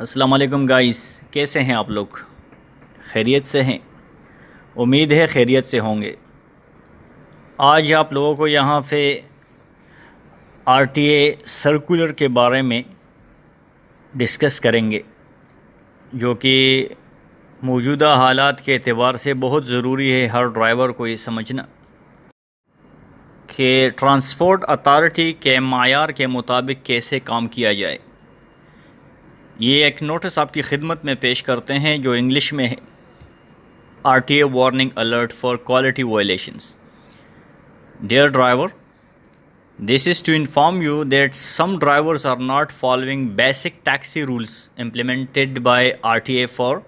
वालेकुम गाइस कैसे हैं आप लोग खैरियत से हैं उम्मीद है खैरियत से होंगे आज आप लोगों को यहाँ पे आरटीए सर्कुलर के बारे में डिस्कस करेंगे जो कि मौजूदा हालात के अतबार से बहुत ज़रूरी है हर ड्राइवर को ये समझना कि ट्रांसपोर्ट अथार्टी के मायार के मुताबिक कैसे काम किया जाए ये एक नोटिस आपकी खिदमत में पेश करते हैं जो इंग्लिश में है R T A warning alert for quality violations dear driver this is to inform you that some drivers are not following basic taxi rules implemented by R T A for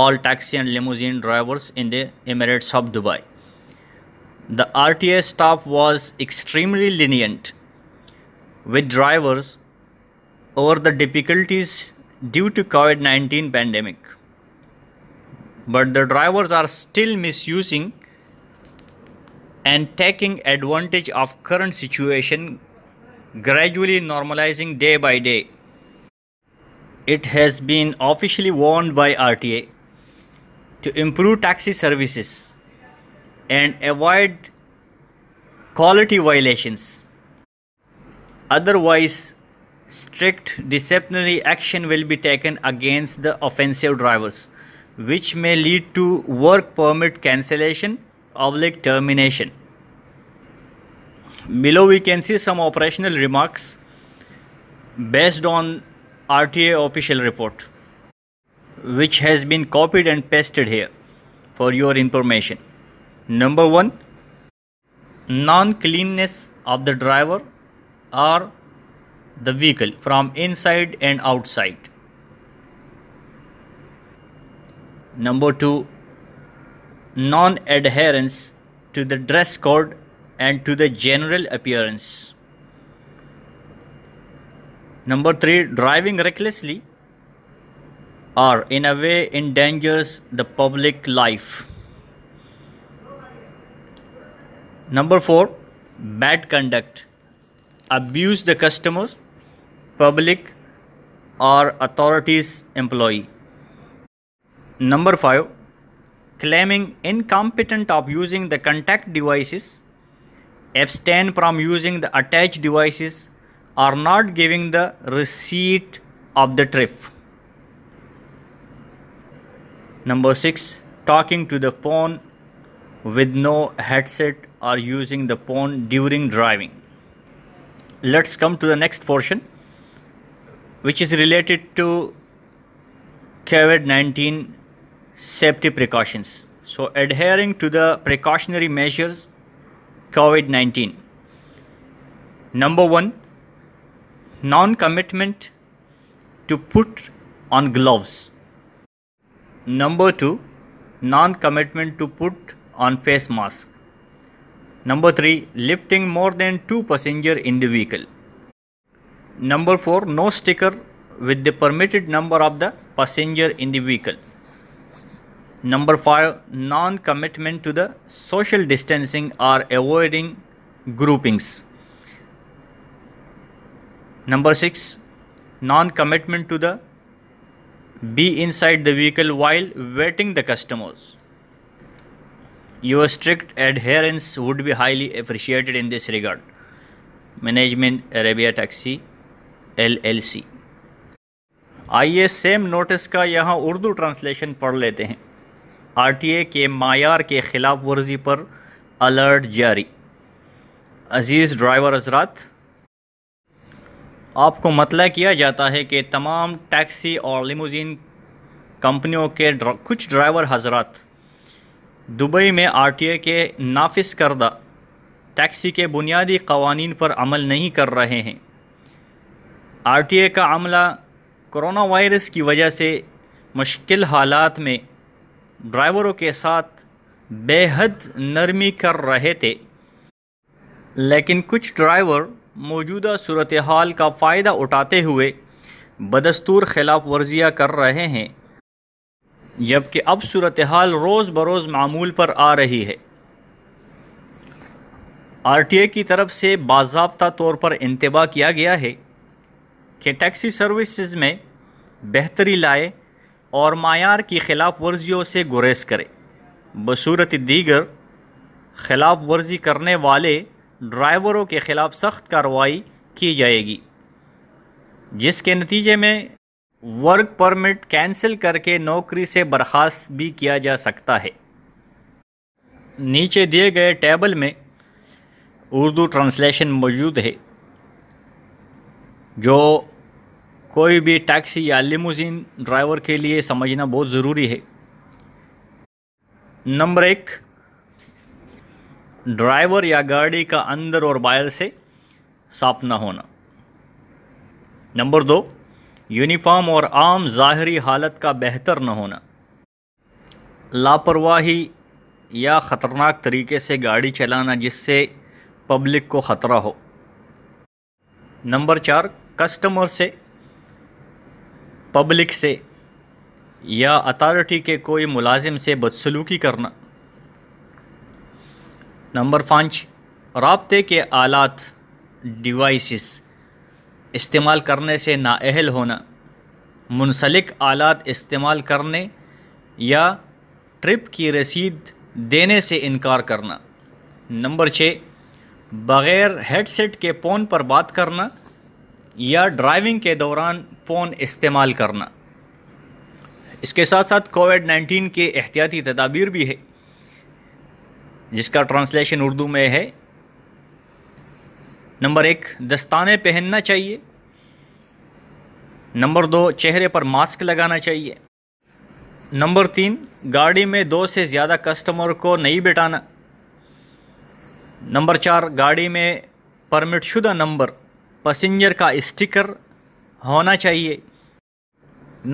all taxi and limousine drivers in the Dubai the R T A staff was extremely lenient with drivers over the difficulties due to COVID-19 pandemic. But the drivers are still misusing and taking advantage of current situation gradually normalizing day by day. It has been officially warned by RTA to improve taxi services and avoid quality violations. Otherwise, strict disciplinary action will be taken against the offensive drivers, which may lead to work permit cancellation, oblique termination. Below we can see some operational remarks based on RTA official report, which has been copied and pasted here for your information. Number one, non-cleanness of the driver or the vehicle from inside and outside. Number 2 non adherence to the dress code and to the general appearance. Number 3 driving recklessly or in a way endangers the public life. Number 4 bad conduct abuse the customers public or authorities employee. Number 5 claiming incompetent of using the contact devices abstain from using the attached devices or not giving the receipt of the trip. Number 6 talking to the phone with no headset or using the phone during driving. Let's come to the next portion which is related to COVID 19 safety precautions. So, adhering to the precautionary measures COVID 19. Number one, non commitment to put on gloves. Number two, non commitment to put on face mask. Number three, lifting more than two passenger in the vehicle. Number 4. No sticker with the permitted number of the passenger in the vehicle. Number 5. Non-commitment to the social distancing or avoiding groupings. Number 6. Non-commitment to the be inside the vehicle while waiting the customers. Your strict adherence would be highly appreciated in this regard. Management Arabia Taxi LLC आइए same notice का यहाँ Urdu translation पढ़ लेते हैं RTA के मायार के ख़िलाफ़ वर्जी पर अलर्ट जारी अज़ीज़ ड्राइवर हजरात आपको मतलब किया जाता है कि तमाम टैक्सी और लिमोजिन कंपनियों के ड्रा, कुछ ड्राइवर हजरात दुबई में आरटीए के नाफिस करदा टैक्सी के बुनियादी कवानीन पर अमल नहीं कर रहे हैं आरटीए का अमला कोरोना वायरस की वजह से मुश्किल हालात में ड्राइवरों के साथ बेहद नरमी कर रहे थे लेकिन कुछ ड्राइवर मौजूदा सूरत हाल का फ़ायदा उठाते हुए बदस्तूर खिलाफ वर्जियाँ कर रहे हैं जबकि अब सूरत हाल रोज़ बरोज़ मामूल पर आ रही है आर टी ए की तरफ से बाबा तौर पर इंतबा किया गया है कि टैक्सी सर्विसेज में बेहतरी लाए और मैार की खिलाफ वर्जियों से गुरेज करे बसूरत दीगर खिलाफ वर्जी करने वाले ड्राइवरों के ख़िलाफ़ सख्त कार्रवाई की जाएगी जिसके नतीजे में वर्क परमिट कैंसिल करके नौकरी से बर्खास्त भी किया जा सकता है नीचे दिए गए टेबल में उर्दू ट्रांसलेशन मौजूद है जो कोई भी टैक्सी या लिमोजिन ड्राइवर के लिए समझना बहुत ज़रूरी है नंबर एक ड्राइवर या गाड़ी का अंदर और बाहर से साफ ना होना नंबर दो यूनिफॉर्म और आम ज़ाहरी हालत का बेहतर न होना लापरवाही या ख़तरनाक तरीके से गाड़ी चलाना जिससे पब्लिक को ख़तरा हो नंबर चार कस्टमर से पब्लिक से या अथॉरिटी के कोई मुलाजिम से बदसलूकी करना नंबर पाँच रबते के आलात डिवाइसेस इस्तेमाल करने से नाअहल होना मुनसलिक आलात इस्तेमाल करने या ट्रिप की रसीद देने से इनकार करना नंबर छः बग़ैर हेडसेट के फ़ोन पर बात करना या ड्राइविंग के दौरान फ़ोन इस्तेमाल करना इसके साथ साथ कोविड नाइन्टीन के एहतियाती तदाबीर भी है जिसका ट्रांसलेशन उर्दू में है नंबर एक दस्ताने पहनना चाहिए नंबर दो चेहरे पर मास्क लगाना चाहिए नंबर तीन गाड़ी में दो से ज़्यादा कस्टमर को नहीं बिठाना नंबर चार गाड़ी में परमिट शुदा नंबर पसेंजर का स्टिकर होना चाहिए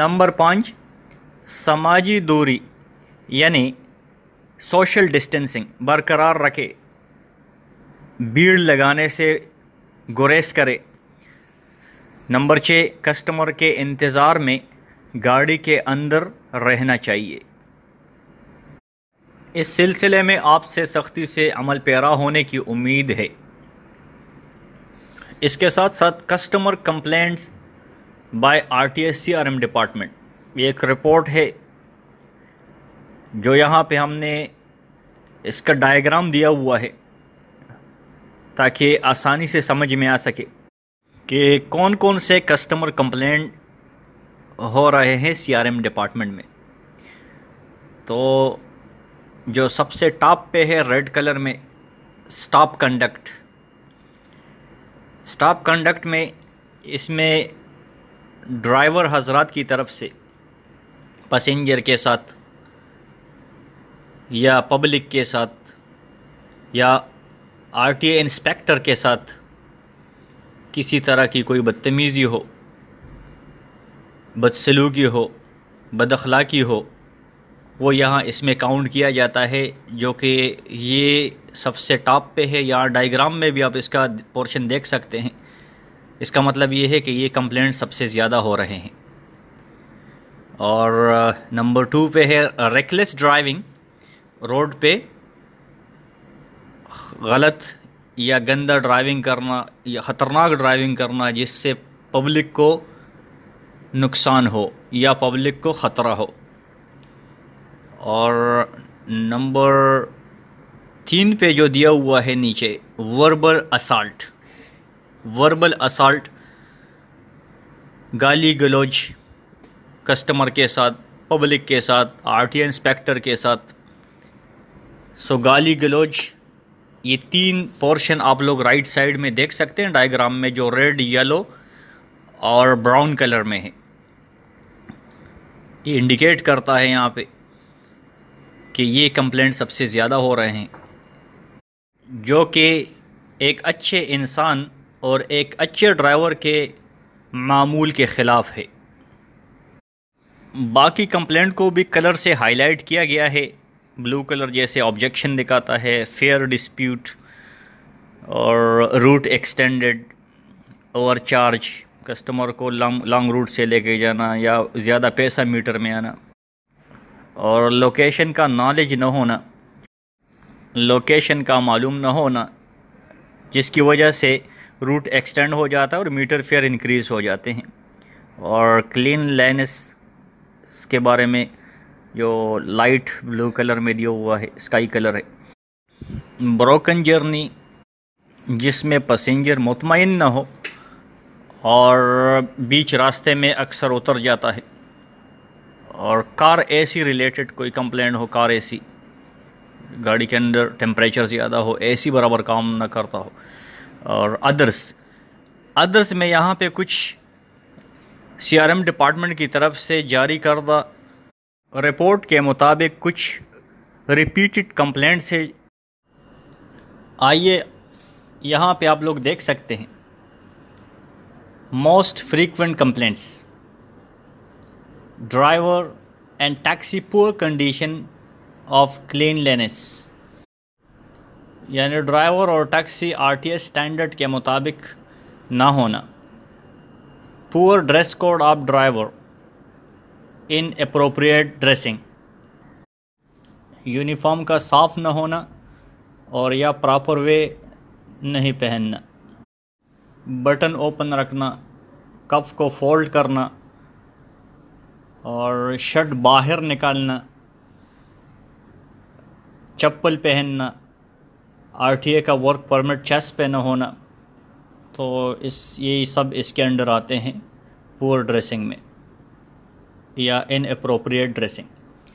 नंबर पाँच समाजी दूरी यानी सोशल डिस्टेंसिंग बरकरार रखे भीड़ लगाने से गुरेज करें नंबर छः कस्टमर के इंतज़ार में गाड़ी के अंदर रहना चाहिए इस सिलसिले में आपसे सख्ती से अमल पैरा होने की उम्मीद है इसके साथ साथ customer complaints by R T S C R M department ये एक रिपोर्ट है जो यहाँ पे हमने इसका डायग्राम दिया हुआ है ताकि आसानी से समझ में आ सके कि कौन कौन से कस्टमर कंप्लेंट हो रहे हैं सीआरएम डिपार्टमेंट में तो जो सबसे टॉप पे है रेड कलर में स्टॉप कंडक्ट स्टाफ कंडक्ट में इसमें ड्राइवर हजरात की तरफ से पसेंजर के साथ या पब्लिक के साथ या आरटीए इंस्पेक्टर के साथ किसी तरह की कोई बदतमीज़ी हो बदसलूकी हो बदखलाकी हो वो यहाँ इसमें काउंट किया जाता है जो कि ये सबसे टॉप पे है या डायग्राम में भी आप इसका पोर्शन देख सकते हैं इसका मतलब ये है कि ये कंप्लेंट सबसे ज़्यादा हो रहे हैं और नंबर टू पे है रेकलेस ड्राइविंग रोड पे गलत या गंदा ड्राइविंग करना या ख़तरनाक ड्राइविंग करना जिससे पब्लिक को नुकसान हो या पब्लिक को ख़तरा हो और नंबर तीन पे जो दिया हुआ है नीचे वर्बल असाल्ट वर्बल असाल्ट गाली गलौज कस्टमर के साथ पब्लिक के साथ आर टी इंस्पेक्टर के साथ सो गाली गलौज ये तीन पोर्शन आप लोग राइट साइड में देख सकते हैं डायग्राम में जो रेड येलो और ब्राउन कलर में है ये इंडिकेट करता है यहाँ पे कि ये कंप्लेंट सबसे ज़्यादा हो रहे हैं जो कि एक अच्छे इंसान और एक अच्छे ड्राइवर के मामूल के ख़िलाफ़ है बाकी कंप्लेंट को भी कलर से हाईलाइट किया गया है ब्लू कलर जैसे ऑब्जेक्शन दिखाता है फेयर डिस्प्यूट और route extended over charge customer को लॉन्ग लॉन्ग रूट से लेके जाना या ज़्यादा पैसा मीटर में आना और लोकेशन का नॉलेज न होना लोकेशन का मालूम ना होना जिसकी वजह से रूट एक्सटेंड हो जाता है और मीटर फेयर इंक्रीज़ हो जाते हैं और क्लीन लेनेस के बारे में जो लाइट ब्लू कलर में दिया हुआ है स्काई कलर है ब्रोकन जर्नी जिसमें पसेंजर मुतमिन ना हो और बीच रास्ते में अक्सर उतर जाता है और कार एसी रिलेटेड कोई कंप्लेंट हो कार एसी गाड़ी के अंदर टेम्परेचर ज़्यादा हो सी बराबर काम ना करता हो और अदर्स अदर्स में यहाँ पे कुछ सीआरएम डिपार्टमेंट की तरफ से जारी करदा रिपोर्ट के मुताबिक कुछ रिपीटेड कंप्लेंट्स है आइए यहाँ पे आप लोग देख सकते हैं most frequent complaints driver and taxi poor condition of cleanliness यानी ड्राइवर और टैक्सी आरटीएस स्टैंडर्ड के मुताबिक ना होना poor dress code of driver inappropriate dressing uniform का साफ ना होना और या प्रॉपर वे नहीं पहनना बटन ओपन रखना कप को फोल्ड करना और शर्ट बाहर निकालना चप्पल पहनना ए का वर्क परमिट चेस्ट पे न होना तो इस ये सब इसके अंडर आते हैं पुअर ड्रेसिंग में या inappropriate dressing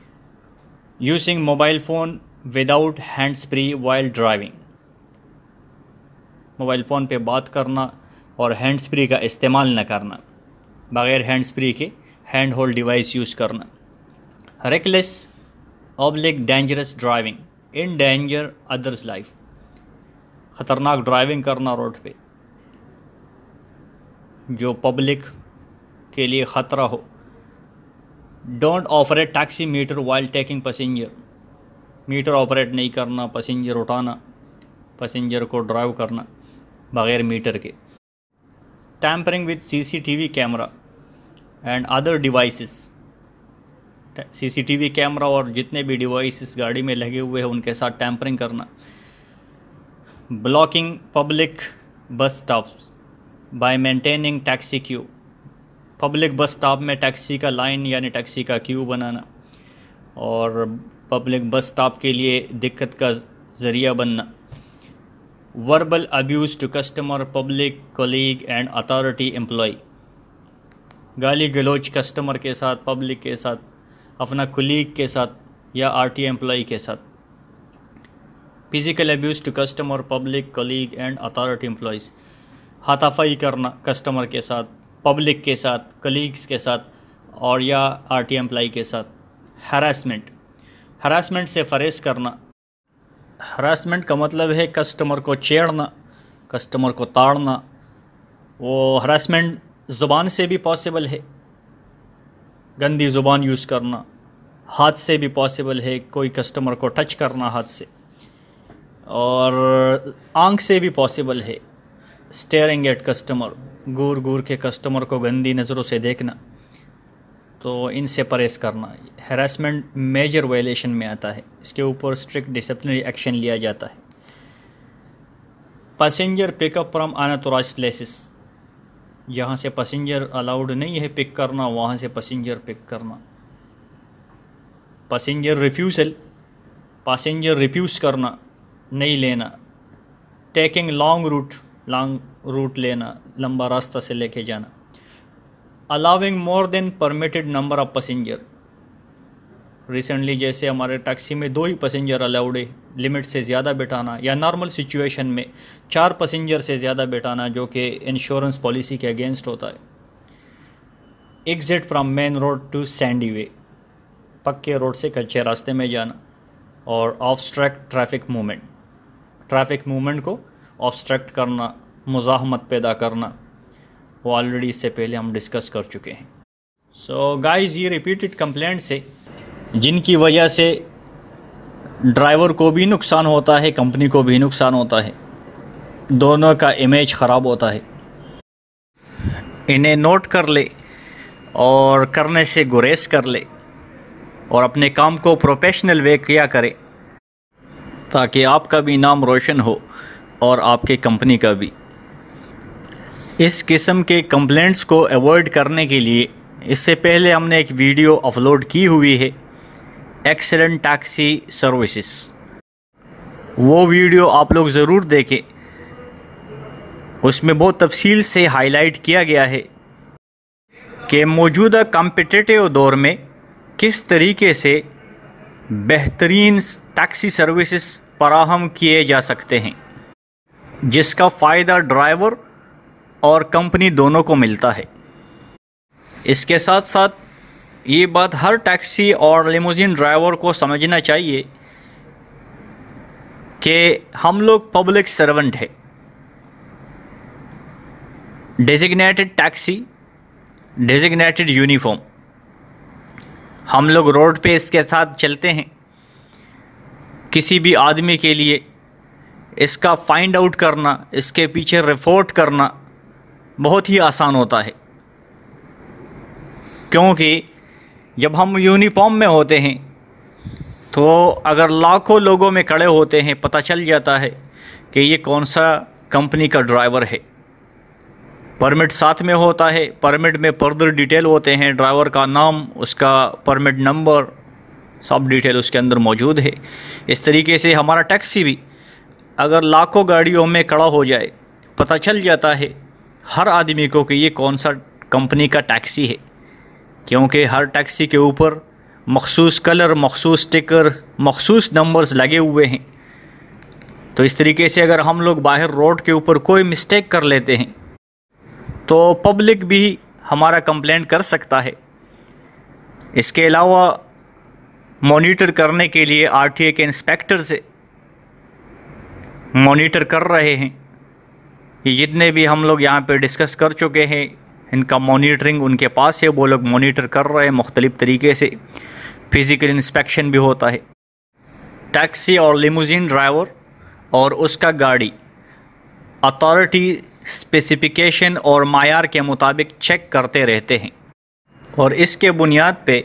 using mobile phone without hands free while driving mobile phone पे बात करना और हैंड्स फ्री का इस्तेमाल न करना बग़ैर हैंड्स फ्री के हैंड होल्ड डिवाइस यूज़ करना reckless oblique dangerous driving endanger others life ख़तरनाक ड्राइविंग करना रोड पे जो पब्लिक के लिए ख़तरा हो don't operate taxi meter while taking passenger meter operate नहीं करना पैसेंजर उठाना पैसेंजर को ड्राइव करना बग़ैर मीटर के tampering with CCTV camera and other devices CCTV camera और जितने भी डिवाइस इस गाड़ी में लगे हुए हैं उनके साथ टैंपरिंग करना blocking public bus stop by maintaining taxi queue public bus stop में टैक्सी का लाइन यानी टैक्सी का क्यू बनाना और पब्लिक बस स्टॉप के लिए दिक्कत का ज़रिया बनना verbal abuse to customer public colleague and authority employ गाली गलोच कस्टमर के साथ पब्लिक के साथ अपना कुलीग के साथ या आर टी एम्प्लॉ के साथ physical abuse to customer public colleague and authority employees हाथाफाई करना कस्टमर के साथ पब्लिक के साथ कलीग्स के साथ और या आर टी एम्प्लॉ के साथ हरासमेंट हरासमेंट से फरेज करना हरासमेंट का मतलब है कस्टमर को चेड़ना कस्टमर को ताड़ना वो हरासमेंट ज़ुबान से भी पॉसिबल है गंदी ज़ुबान यूज़ करना हाथ से भी पॉसिबल है कोई कस्टमर को टच करना हाथ से और आंख से भी पॉसिबल है स्टेयरिंग एट कस्टमर गूर गूर के कस्टमर को गंदी नज़रों से देखना तो इनसे परहेज करना हेरासमेंट मेजर वायलेशन में आता है इसके ऊपर स्ट्रिक्ट डिसिप्लिनरी एक्शन लिया जाता है passenger pickup from unauthorized places जहाँ से पैसेंजर अलाउड नहीं है पिक करना वहाँ से पैसेंजर पिक करना पैसेंजर रिफ्यूज़ल पैसेंजर रिफ्यूज़ करना नहीं लेना taking long route long route लेना लंबा रास्ता से लेके जाना allowing more than permitted number of passenger recently जैसे हमारे टैक्सी में दो ही पैसेंजर अलाउड है लिमिट से ज़्यादा बैठाना या नॉर्मल सिचुएशन में चार पैसेंजर से ज़्यादा बैठाना जो कि इंश्योरेंस पॉलिसी के अगेंस्ट होता है exit from main road to sandy way पक्के रोड से कच्चे रास्ते में जाना और obstruct traffic movement traffic movement को ऑबस्ट्रैक्ट करना मुजाहमत पैदा करना वो ऑलरेडी इससे पहले हम डिस्कस कर चुके हैं सो so, गाइस ये रिपीटेड कंप्लेंट से जिनकी वजह से ड्राइवर को भी नुकसान होता है कंपनी को भी नुकसान होता है दोनों का इमेज ख़राब होता है इन्हें नोट कर ले और करने से गुरेज कर ले और अपने काम को प्रोफेशनल वे किया करें ताकि आपका भी नाम रोशन हो और आपके कंपनी का भी इस किस्म के कंप्लेंट्स को अवॉइड करने के लिए इससे पहले हमने एक वीडियो अपलोड की हुई है एक्सेलेंट टैक्सी सर्विसेज वो वीडियो आप लोग ज़रूर देखें उसमें बहुत तफसील से हाईलाइट किया गया है कि मौजूदा कॉम्पिटिटिव दौर में किस तरीके से बेहतरीन टैक्सी सर्विसेज फराहम किए जा सकते हैं जिसका फ़ायदा ड्राइवर और कंपनी दोनों को मिलता है इसके साथ साथ ये बात हर टैक्सी और लिमोजिन ड्राइवर को समझना चाहिए कि हम लोग पब्लिक सर्वेंट है डेजिग्नेटेड टैक्सी डेजिग्नेटेड यूनिफॉर्म हम लोग रोड पे इसके साथ चलते हैं किसी भी आदमी के लिए इसका फाइंड आउट करना इसके पीछे रिपोर्ट करना बहुत ही आसान होता है क्योंकि जब हम यूनिफॉर्म में होते हैं तो अगर लाखों लोगों में खड़े होते हैं पता चल जाता है कि ये कौन सा कंपनी का ड्राइवर है परमिट साथ में होता है परमिट में फर्दर डिटेल होते हैं ड्राइवर का नाम उसका परमिट नंबर सब डिटेल उसके अंदर मौजूद है इस तरीके से हमारा टैक्सी भी अगर लाखों गाड़ियों में खड़ा हो जाए पता चल जाता है हर आदमी को कि ये कौन सा कंपनी का टैक्सी है क्योंकि हर टैक्सी के ऊपर मखसूस कलर मखसूस स्टिकर मखसूस नंबर्स लगे हुए हैं तो इस तरीके से अगर हम लोग बाहर रोड के ऊपर कोई मिस्टेक कर लेते हैं तो पब्लिक भी हमारा कंप्लेंट कर सकता है इसके अलावा मॉनिटर करने के लिए आरटीए के इंस्पेक्टर से मॉनिटर कर रहे हैं ये जितने भी हम लोग यहाँ पे डिस्कस कर चुके हैं इनका मॉनिटरिंग उनके पास है वो लोग मॉनिटर कर रहे हैं मुख्तलिफ़ तरीके से फिज़िकल इंस्पेक्शन भी होता है टैक्सी और लिमोजिन ड्राइवर और उसका गाड़ी अथॉरिटी स्पेसिफिकेशन और मैार के मुताबिक चेक करते रहते हैं और इसके बुनियाद पे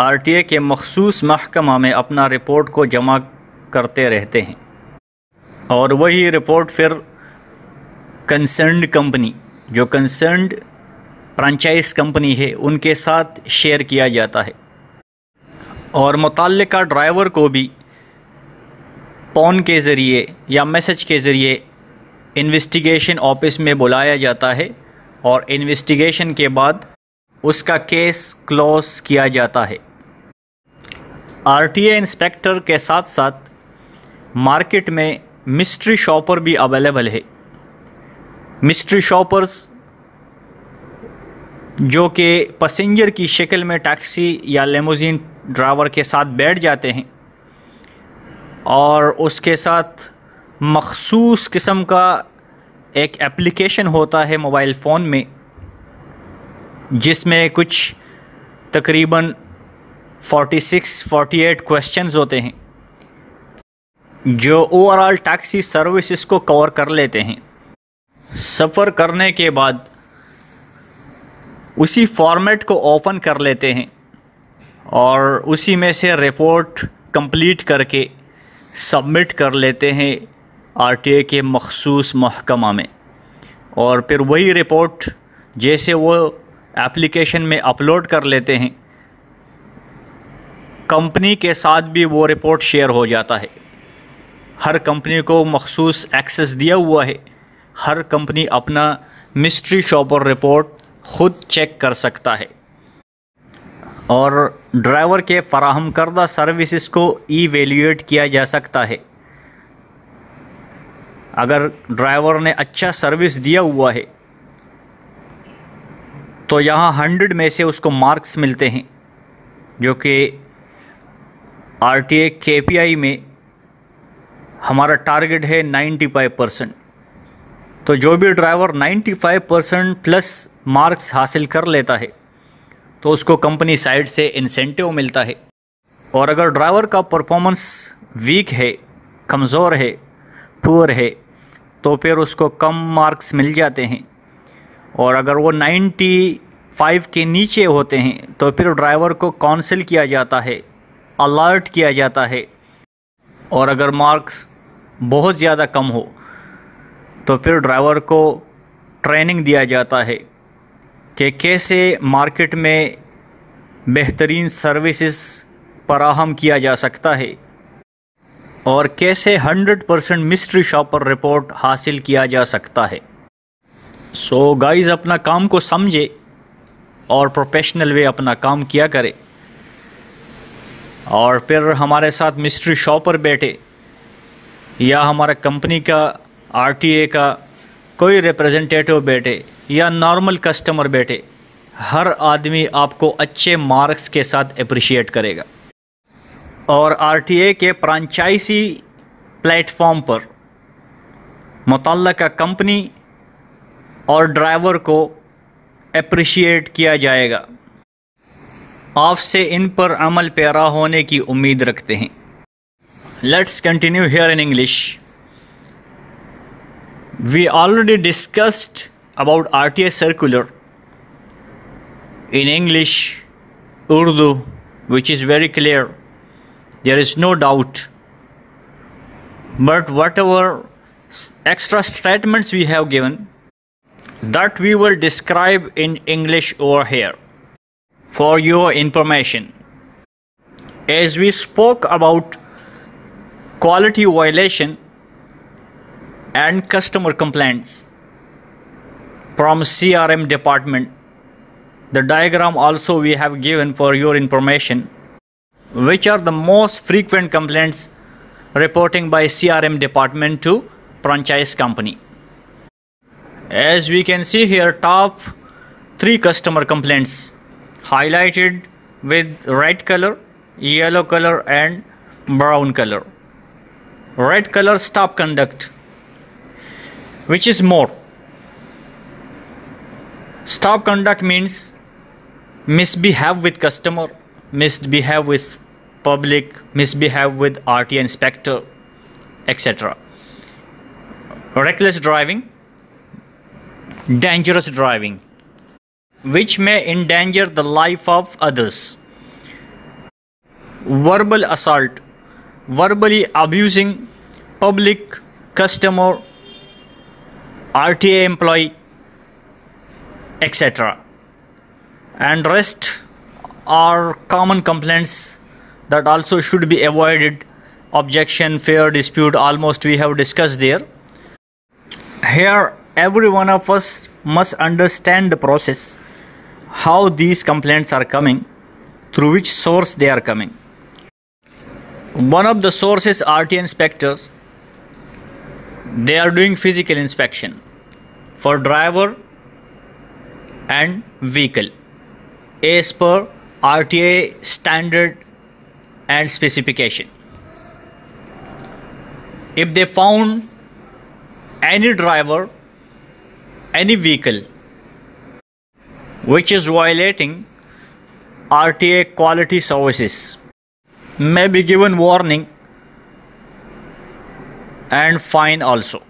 आरटीए के मखसूस महकमा में अपना रिपोर्ट को जमा करते रहते हैं और वही रिपोर्ट फिर कंसर्नड कंपनी जो कंसर्नड फ्रेंचाइज कंपनी है उनके साथ शेयर किया जाता है और मुतल ड्राइवर को भी फ़ोन के ज़रिए या मैसेज के ज़रिए इन्वेस्टिगेशन ऑफिस में बुलाया जाता है और इन्वेस्टिगेशन के बाद उसका केस क्लोज किया जाता है आरटीए इंस्पेक्टर के साथ साथ मार्केट में मिस्ट्री शॉपर भी अवेलेबल है मिस्ट्री शॉपर्स जो कि पसेंजर की शक्ल में टैक्सी या लेमोजीन ड्राइवर के साथ बैठ जाते हैं और उसके साथ मखसूस किस्म का एक एप्लीकेशन होता है मोबाइल फ़ोन में जिसमें कुछ तकरीबन 46, 48 क्वेश्चंस होते हैं जो ओवरऑल टैक्सी सर्विसेज को कवर कर लेते हैं सफ़र करने के बाद उसी फॉर्मेट को ओपन कर लेते हैं और उसी में से रिपोर्ट कंप्लीट करके सबमिट कर लेते हैं आर टी ए के मखसूस महकमा में और फिर वही रिपोर्ट जैसे वो एप्लीकेशन में अपलोड कर लेते हैं कंपनी के साथ भी वो रिपोर्ट शेयर हो जाता है हर कंपनी को मखसूस एक्सेस दिया हुआ है हर कंपनी अपना मिस्ट्री शॉपर रिपोर्ट ख़ुद चेक कर सकता है और ड्राइवर के फराहम करदा सर्विसेज को ई ईवेल्यूएट किया जा सकता है अगर ड्राइवर ने अच्छा सर्विस दिया हुआ है तो यहाँ हंड्रेड में से उसको मार्क्स मिलते हैं जो कि आर टी ए के पी आई में हमारा टारगेट है नाइन्टी फाइव परसेंट तो जो भी driver ninety five percent plus marks हासिल कर लेता है तो उसको कंपनी साइड से इंसेंटिव मिलता है और अगर ड्राइवर का परफॉर्मेंस वीक है कमज़ोर है पुअर है तो फिर उसको कम मार्क्स मिल जाते हैं और अगर वो 95 के नीचे होते हैं तो फिर ड्राइवर को काउंसिल किया जाता है अलर्ट किया जाता है और अगर मार्क्स बहुत ज़्यादा कम हो तो फिर ड्राइवर को ट्रेनिंग दिया जाता है कि कैसे मार्केट में बेहतरीन सर्विसेज फराहम किया जा सकता है और कैसे 100% परसेंट मिस्ट्री शॉपर रिपोर्ट हासिल किया जा सकता है सो so गाइस अपना काम को समझे और प्रोफेशनल वे अपना काम किया करें और फिर हमारे साथ मिस्ट्री शॉपर बैठे या हमारा कंपनी का आरटीए का कोई रिप्रेजेंटेटिव बैठे या नॉर्मल कस्टमर बैठे हर आदमी आपको अच्छे मार्क्स के साथ अप्रिशिएट करेगा और ए के फ्रांचाइजी प्लेटफॉर्म पर मुतल कंपनी और ड्राइवर को अप्रिशिएट किया जाएगा आपसे इन पर अमल पैरा होने की उम्मीद रखते हैं let's continue here in English we discussed about R T A circular in English Urdu which is very clear There is no doubt. But whatever extra statements we have given, that we will describe in English over here for your information. As we spoke about quality violation and customer complaints from CRM department, the diagram also we have given for your information which are the most frequent complaints reporting by CRM department to franchise company. As we can see here top 3 customer complaints highlighted with red color, yellow color and brown color. Red color stop conduct which is more. Stop conduct means misbehave with customer misbehave with public, misbehave with RT inspector, etc. Reckless driving, dangerous driving, which may endanger the life of others. Verbal assault, verbally abusing public, customer, RTA employee, etc. And rest are common complaints that also should be avoided objection fair dispute almost we have discussed there here every one of us must understand the process how these complaints are coming through which source they are coming one of the sources RT inspectors they are doing physical inspection for driver and vehicle as per RTA standard and specification. If they found any driver, any vehicle which is violating RTA quality services may be given warning and fine also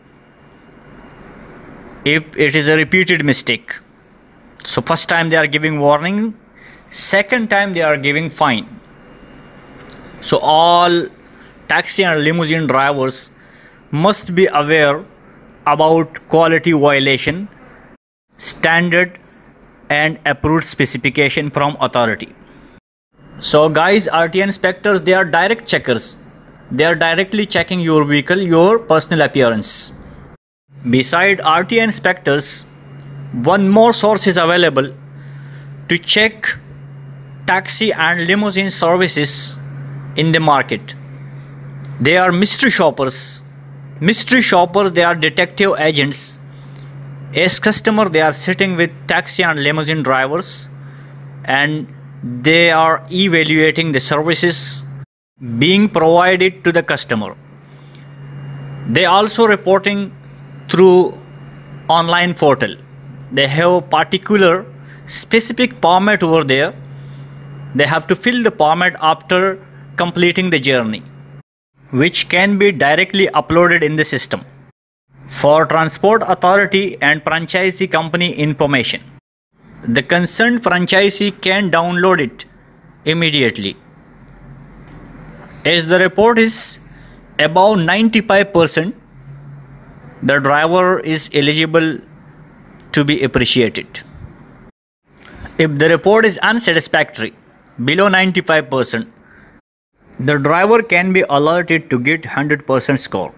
if it is a repeated mistake. So first time they are giving warning second time they are giving fine so all taxi and limousine drivers must be aware about quality violation standard and approved specification from authority so guys RT inspectors they are direct checkers they are directly checking your vehicle your personal appearance beside RT inspectors one more source is available to check taxi and limousine services in the market. They are mystery shoppers. Mystery shoppers, they are detective agents. As customer, they are sitting with taxi and limousine drivers and they are evaluating the services being provided to the customer. They also reporting through online portal. They have particular specific permit over there they have to fill the format after completing the journey, which can be directly uploaded in the system for transport authority and franchisee company information. The concerned franchisee can download it immediately. As the report is above 95%, the driver is eligible to be appreciated. If the report is unsatisfactory, below 95%, the driver can be alerted to get 100% score.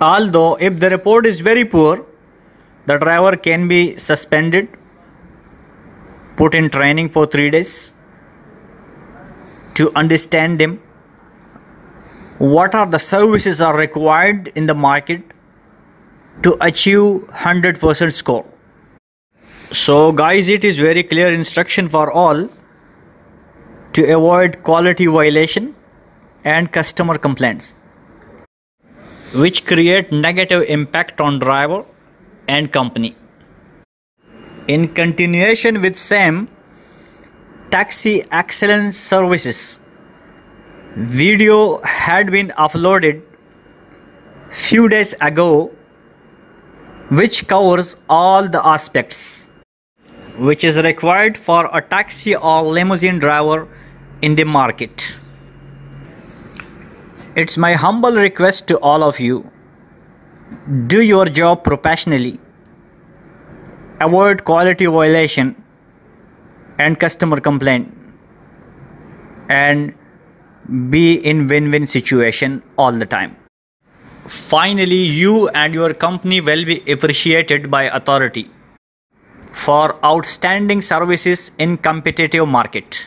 Although if the report is very poor, the driver can be suspended, put in training for 3 days to understand them what are the services are required in the market to achieve 100% score so guys it is very clear instruction for all to avoid quality violation and customer complaints which create negative impact on driver and company in continuation with same taxi excellence services video had been uploaded few days ago which covers all the aspects which is required for a taxi or limousine driver in the market. It's my humble request to all of you do your job professionally, avoid quality violation and customer complaint, and be in win win situation all the time. Finally, you and your company will be appreciated by authority for outstanding services in competitive market.